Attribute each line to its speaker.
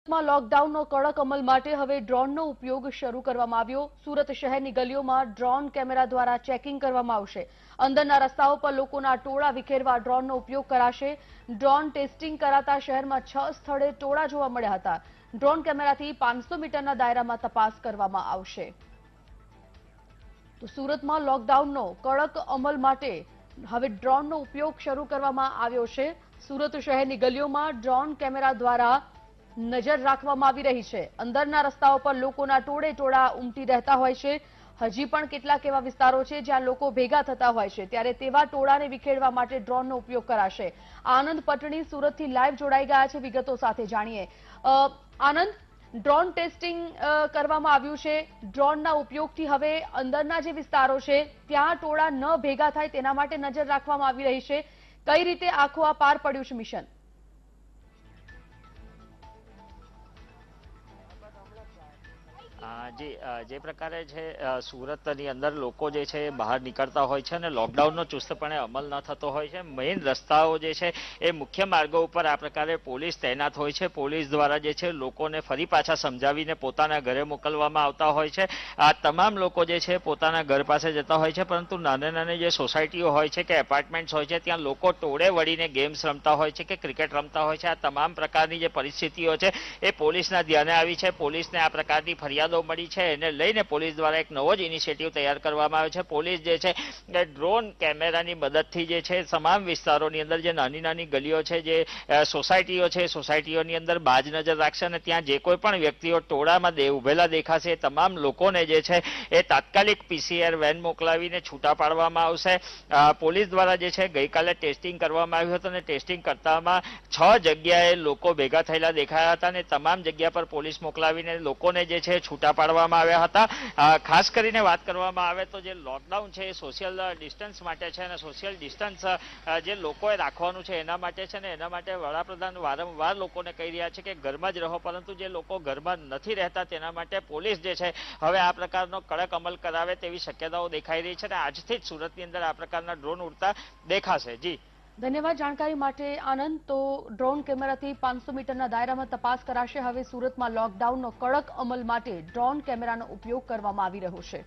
Speaker 1: સુરતમાં લોકડાઉનનો કડક અમલ માટે હવે ડ્રોનનો ઉપયોગ શરૂ કરવામાં આવ્યો સુરત શહેરની ગલીઓમાં ડ્રોન કેમેરા દ્વારા ચેકિંગ કરવામાં આવશે અંદરના રસ્તાઓ પર લોકોના ટોળા વિખેરવા ડ્રોનનો ઉપયોગ કરાશે ડ્રોન ટેસ્ટિંગ કરાતા શહેરમાં છ સ્થળે ટોળા જોવા મળ્યા હતા ડ્રોન કેમેરાથી પાંચસો મીટરના દાયરામાં તપાસ કરવામાં આવશે તો સુરતમાં લોકડાઉનનો કડક અમલ માટે હવે ડ્રોનનો ઉપયોગ શરૂ કરવામાં આવ્યો છે સુરત શહેરની ગલીઓમાં ડ્રોન કેમેરા દ્વારા નજર રાખવામાં આવી રહી છે અંદરના રસ્તાઓ પર લોકોના ટોળે ટોળા ઉમટી રહેતા હોય છે હજી પણ કેટલાક એવા વિસ્તારો છે જ્યાં લોકો ભેગા થતા હોય છે ત્યારે તેવા ટોળાને વિખેડવા માટે ડ્રોનનો ઉપયોગ કરાશે આનંદ પટણી સુરતથી લાઈવ જોડાઈ ગયા છે વિગતો સાથે જાણીએ આનંદ ડ્રોન ટેસ્ટિંગ કરવામાં આવ્યું છે ડ્રોનના ઉપયોગથી હવે અંદરના જે વિસ્તારો છે ત્યાં ટોળા ન ભેગા થાય તેના માટે નજર રાખવામાં આવી રહી છે કઈ રીતે આખું આ પાર પડ્યું છે મિશન
Speaker 2: જી જે પ્રકારે છે સુરતની અંદર લોકો જે છે બહાર નીકળતા હોય છે અને લોકડાઉનનો ચુસ્તપણે અમલ ન થતો હોય છે મેઇન રસ્તાઓ જે છે એ મુખ્ય માર્ગો ઉપર આ પ્રકારે પોલીસ તૈનાત હોય છે પોલીસ દ્વારા જે છે લોકોને ફરી પાછા સમજાવીને પોતાના ઘરે મોકલવામાં આવતા હોય છે આ તમામ લોકો જે છે પોતાના ઘર પાસે જતા હોય છે પરંતુ નાની નાની જે સોસાયટીઓ હોય છે કે એપાર્ટમેન્ટ્સ હોય છે ત્યાં લોકો ટોળે વળીને ગેમ્સ રમતા હોય છે કે ક્રિકેટ રમતા હોય છે આ તમામ પ્રકારની જે પરિસ્થિતિઓ છે એ પોલીસના ધ્યાને આવી છે પોલીસને આ પ્રકારની ફરિયાદો મળી જાણકારી છે એને લઈને પોલીસ દ્વારા એક નવો જ ઇનિશિયેટિવ તૈયાર કરવામાં આવ્યો છે પોલીસ જે છે એ ડ્રોન કેમેરાની મદદથી જે છે તમામ વિસ્તારોની અંદર જે નાની નાની ગલીઓ છે જે સોસાયટીઓ છે સોસાયટીઓની અંદર બાજ નજર રાખશે અને ત્યાં જે કોઈ પણ વ્યક્તિઓ ટોળામાં દે ઉભેલા દેખાશે તમામ લોકોને જે છે એ તાત્કાલિક પીસીઆર વેન મોકલાવીને છૂટા પાડવામાં આવશે પોલીસ દ્વારા જે છે ગઈકાલે ટેસ્ટિંગ કરવામાં આવ્યું હતું અને ટેસ્ટિંગ કરતામાં છ જગ્યાએ લોકો ભેગા થયેલા દેખાયા હતા અને તમામ જગ્યા પર પોલીસ મોકલાવીને લોકોને જે છે છૂટા પાડવા કરવામાં આવ્યા હતા ખાસ કરીને વાત કરવામાં આવે તો જે લોકડાઉન છે એ સોશિયલ ડિસ્ટન્સ માટે છે અને સોશિયલ ડિસ્ટન્સ જે લોકોએ રાખવાનું છે એના માટે છે ને એના માટે વડાપ્રધાન વારંવાર લોકોને કહી રહ્યા છે કે ઘરમાં જ રહો પરંતુ જે લોકો ઘરમાં નથી રહેતા તેના માટે પોલીસ જે છે હવે આ પ્રકારનો કડક અમલ કરાવે તેવી શક્યતાઓ દેખાઈ રહી છે અને આજથી જ સુરતની અંદર આ પ્રકારના ડ્રોન ઉડતા દેખાશે જી
Speaker 1: ધન્યવાદ જાણકારી માટે આનંદ તો ડ્રોન કેમેરાથી પાંચસો મીટરના દાયરામાં તપાસ કરાશે હવે સુરતમાં લોકડાઉનનો કડક અમલ માટે ડ્રોન કેમેરાનો ઉપયોગ કરવામાં આવી રહ્યો છે